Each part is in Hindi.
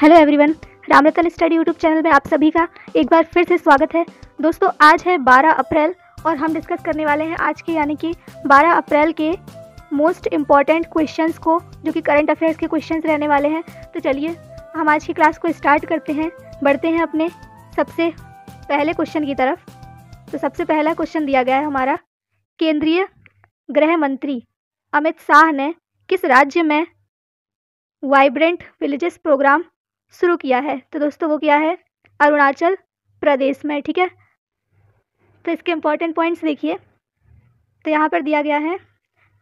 hello everyone Ramratan study YouTube channel में आप सभी का एक बार फिर से स्वागत है दोस्तों आज है 12 अप्रैल और हम डिस्कस करने वाले हैं आज के यानी कि 12 अप्रैल के मोस्ट इम्पॉर्टेंट क्वेश्चंस को जो कि करंट अफेयर्स के क्वेश्चंस रहने वाले हैं तो चलिए हम आज की क्लास को स्टार्ट करते हैं बढ़ते हैं अपने सबसे पहले क्वेश्चन की तरफ तो सबसे पहला क्वेश्चन दिया गया है हमारा केंद्रीय गृह मंत्री अमित शाह ने किस राज्य में वाइब्रेंट विलेजेस प्रोग्राम शुरू किया है तो दोस्तों वो क्या है अरुणाचल प्रदेश में ठीक है तो इसके इम्पॉर्टेंट पॉइंट्स देखिए तो यहाँ पर दिया गया है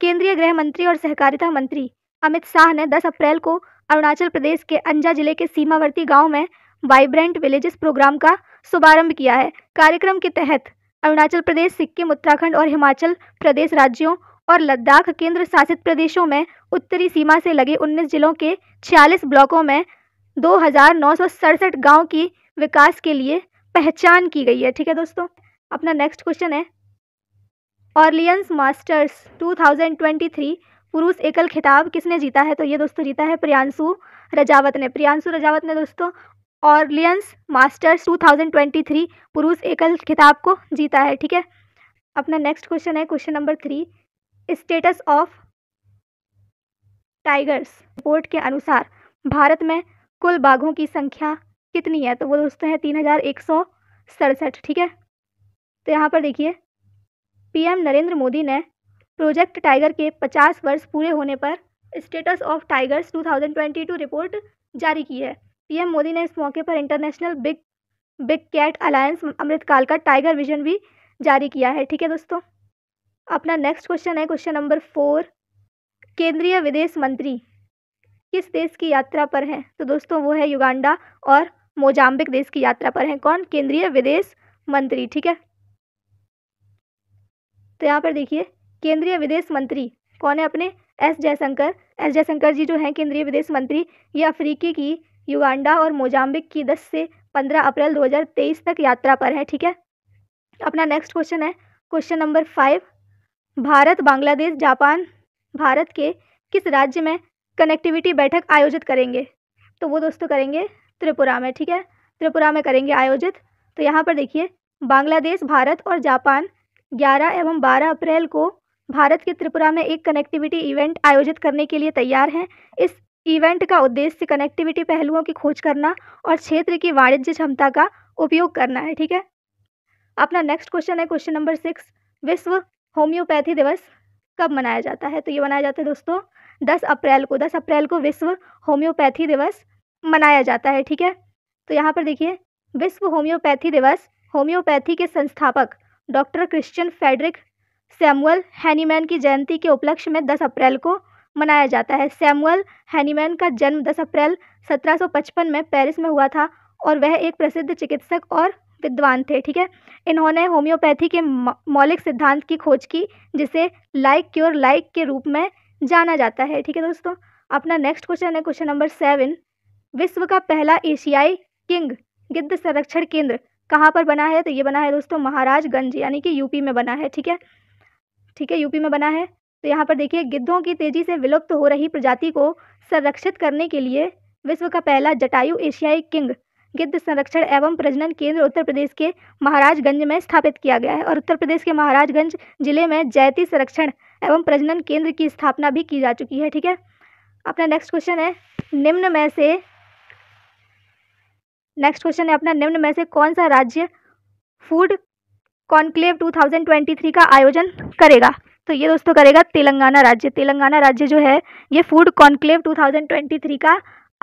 केंद्रीय गृह मंत्री और सहकारिता मंत्री अमित शाह ने 10 अप्रैल को अरुणाचल प्रदेश के अंजा जिले के सीमावर्ती गांव में वाइब्रेंट विलेजेस प्रोग्राम का शुभारंभ किया है कार्यक्रम के तहत अरुणाचल प्रदेश सिक्किम उत्तराखंड और हिमाचल प्रदेश राज्यों और लद्दाख केंद्र शासित प्रदेशों में उत्तरी सीमा से लगे 19 जिलों के 46 ब्लॉकों में दो हज़ार नौ सौ सड़सठ गाँव की विकास के लिए पहचान की गई है ठीक है दोस्तों अपना नेक्स्ट क्वेश्चन है ऑर्लियंस मास्टर्स 2023 पुरुष एकल खिताब किसने जीता है तो ये दोस्तों जीता है प्रियांशु रजावत ने प्रियांशु रजावत ने दोस्तों ऑर्लियंस मास्टर्स 2023 पुरुष एकल खिताब को जीता है ठीक है अपना नेक्स्ट क्वेश्चन है question number three status of tigers report के अनुसार भारत में कुल बाघों की संख्या कितनी है तो वो दोस्तों है तीन हज़ार एक सौ सड़सठ ठीक है तो यहाँ पर देखिए पीएम नरेंद्र मोदी ने प्रोजेक्ट टाइगर के 50 वर्ष पूरे होने पर स्टेटस ऑफ टाइगर्स 2022 रिपोर्ट जारी की है पीएम मोदी ने इस मौके पर international big big cat alliance अमृतकाल का टाइगर विजन भी जारी किया है ठीक है दोस्तों अपना नेक्स्ट क्वेश्चन है क्वेश्चन नंबर फोर केंद्रीय विदेश मंत्री किस देश की यात्रा पर हैं तो दोस्तों वो है युगांडा और मोजाम्बिक देश की यात्रा पर हैं कौन केंद्रीय विदेश मंत्री ठीक है तो यहाँ पर देखिए केंद्रीय विदेश मंत्री कौन है अपने एस जयशंकर एस जयशंकर जी जो हैं केंद्रीय विदेश मंत्री ये अफ्रीकी की युगांडा और मोजाम्बिक की 10 से 15 अप्रैल 2023 तक यात्रा पर है ठीक है अपना नेक्स्ट क्वेश्चन है question number five Bharat Bangladesh Japan Bharat के किस राज्य में कनेक्टिविटी बैठक आयोजित करेंगे तो वो दोस्तों तो करेंगे त्रिपुरा में ठीक है त्रिपुरा में करेंगे आयोजित तो यहाँ पर देखिए बांग्लादेश भारत और जापान 11 एवं 12 अप्रैल को भारत के त्रिपुरा में एक कनेक्टिविटी इवेंट आयोजित करने के लिए तैयार हैं इस इवेंट का उद्देश्य कनेक्टिविटी पहलुओं की खोज करना और क्षेत्र की वाणिज्य क्षमता का उपयोग करना है ठीक है अपना नेक्स्ट क्वेश्चन है क्वेश्चन नंबर सिक्स विश्व होम्योपैथी दिवस कब मनाया जाता है तो ये मनाया जाता है दोस्तों दस अप्रैल को दस अप्रैल को विश्व होम्योपैथी दिवस मनाया जाता है ठीक है तो यहाँ पर देखिए विश्व होम्योपैथी दिवस होम्योपैथी के संस्थापक doctor Christian Frederick Samuel Hahnemann की जयंती के उपलक्ष्य में 10 अप्रैल को मनाया जाता है सैमुअल हैनीमैन का जन्म 10 अप्रैल 1755 में पेरिस में हुआ था और वह एक प्रसिद्ध चिकित्सक और विद्वान थे ठीक है इन्होंने होम्योपैथी के मौलिक सिद्धांत की खोज की जिसे लाइक क्योर लाइक के रूप में जाना जाता है ठीक है दोस्तों अपना नेक्स्ट क्वेश्चन है क्वेश्चन नंबर सेवन विश्व का पहला एशियाई किंग गिद्ध संरक्षण केंद्र कहाँ पर बना है तो ये बना है दोस्तों महाराजगंज यानी कि यूपी में बना है ठीक है ठीक है यूपी में बना है तो यहाँ पर देखिए गिद्धों की तेजी से विलुप्त हो रही प्रजाति को संरक्षित करने के लिए विश्व का पहला जटायु एशियाई किंग गिद्ध संरक्षण एवं प्रजनन केंद्र उत्तर प्रदेश के महाराजगंज में स्थापित किया गया है और उत्तर प्रदेश के महाराजगंज जिले में जैती संरक्षण एवं प्रजनन केंद्र की स्थापना भी की जा चुकी है ठीक है अपना नेक्स्ट क्वेश्चन है निम्न में से नेक्स्ट क्वेश्चन है अपना निम्न में से कौन सा राज्य फूड कॉन्क्लेव 2023 का आयोजन करेगा तो ये दोस्तों करेगा तेलंगाना राज्य तेलंगाना राज्य जो है ये फूड कॉन्क्लेव 2023 का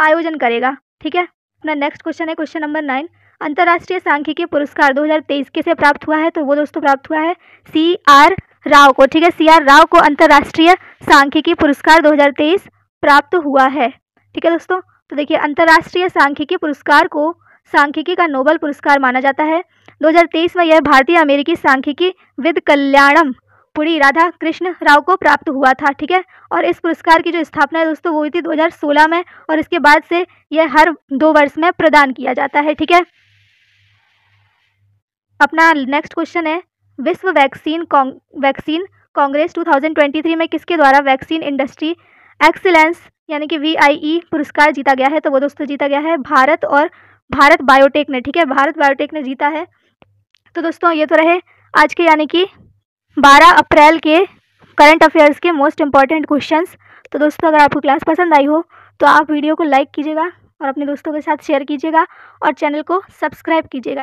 आयोजन करेगा ठीक है अपना नेक्स्ट क्वेश्चन है क्वेश्चन नंबर नाइन अंतर्राष्ट्रीय सांख्यिकी पुरस्कार 2023 किसे प्राप्त हुआ है तो वो दोस्तों प्राप्त हुआ है सी आर राव को ठीक है सी आर राव को अंतर्राष्ट्रीय सांख्यिकी पुरस्कार 2023 प्राप्त हुआ है ठीक है दोस्तों तो देखिए अंतर्राष्ट्रीय सांख्यिकी पुरस्कार को सांख्यिकी का नोबल पुरस्कार माना जाता है 2023 में यह भारतीय अमेरिकी सांख्यिकी विद कल्याणम पुरी राधा कृष्ण राव को प्राप्त हुआ था ठीक है और इस पुरस्कार की जो स्थापना है दोस्तों वो हुई थी 2016 में और इसके बाद से यह हर दो वर्ष में प्रदान किया जाता है ठीक है अपना नेक्स्ट क्वेश्चन है विश्व वैक्सीन कॉन्ग वैक्सीन कांग्रेस 2023 में किसके द्वारा वैक्सीन इंडस्ट्री एक्सीलेंस यानी कि वी पुरस्कार जीता गया है तो वो दोस्तों जीता गया है भारत और भारत बायोटेक ने ठीक है भारत बायोटेक ने जीता है तो दोस्तों ये तो रहे आज के यानी कि 12 अप्रैल के करंट अफेयर्स के मोस्ट इंपॉर्टेंट क्वेश्चंस तो दोस्तों अगर आपको क्लास पसंद आई हो तो आप वीडियो को लाइक कीजिएगा और अपने दोस्तों के साथ शेयर कीजिएगा और चैनल को सब्सक्राइब कीजिएगा